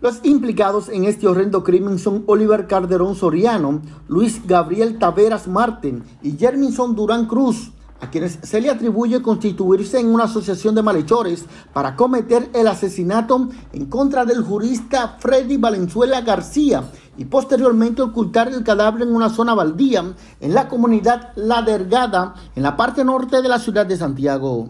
Los implicados en este horrendo crimen son Oliver Calderón Soriano, Luis Gabriel Taveras Martín y Germinson Durán Cruz, a quienes se le atribuye constituirse en una asociación de malhechores para cometer el asesinato en contra del jurista Freddy Valenzuela García y posteriormente ocultar el cadáver en una zona baldía en la comunidad La Dergada, en la parte norte de la ciudad de Santiago.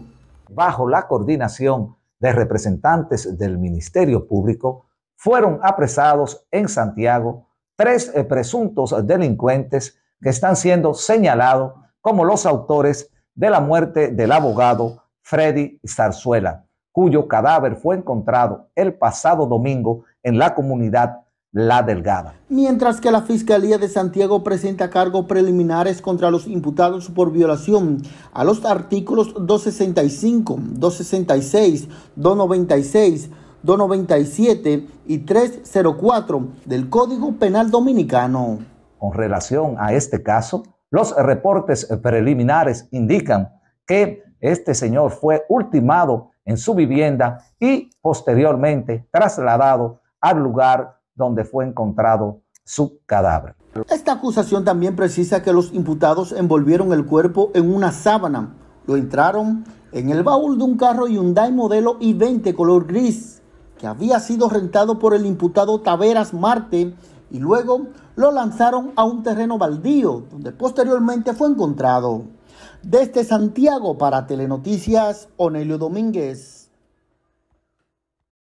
Bajo la coordinación de representantes del Ministerio Público, fueron apresados en Santiago tres eh, presuntos delincuentes que están siendo señalados como los autores de la muerte del abogado Freddy Zarzuela, cuyo cadáver fue encontrado el pasado domingo en la comunidad la Delgada. Mientras que la Fiscalía de Santiago presenta cargos preliminares contra los imputados por violación a los artículos 265, 266, 296, 297 y 304 del Código Penal Dominicano. Con relación a este caso, los reportes preliminares indican que este señor fue ultimado en su vivienda y posteriormente trasladado al lugar donde fue encontrado su cadáver. Esta acusación también precisa que los imputados envolvieron el cuerpo en una sábana, lo entraron en el baúl de un carro Hyundai modelo i20 color gris había sido rentado por el imputado Taveras Marte y luego lo lanzaron a un terreno baldío donde posteriormente fue encontrado. Desde Santiago para Telenoticias, Onelio Domínguez.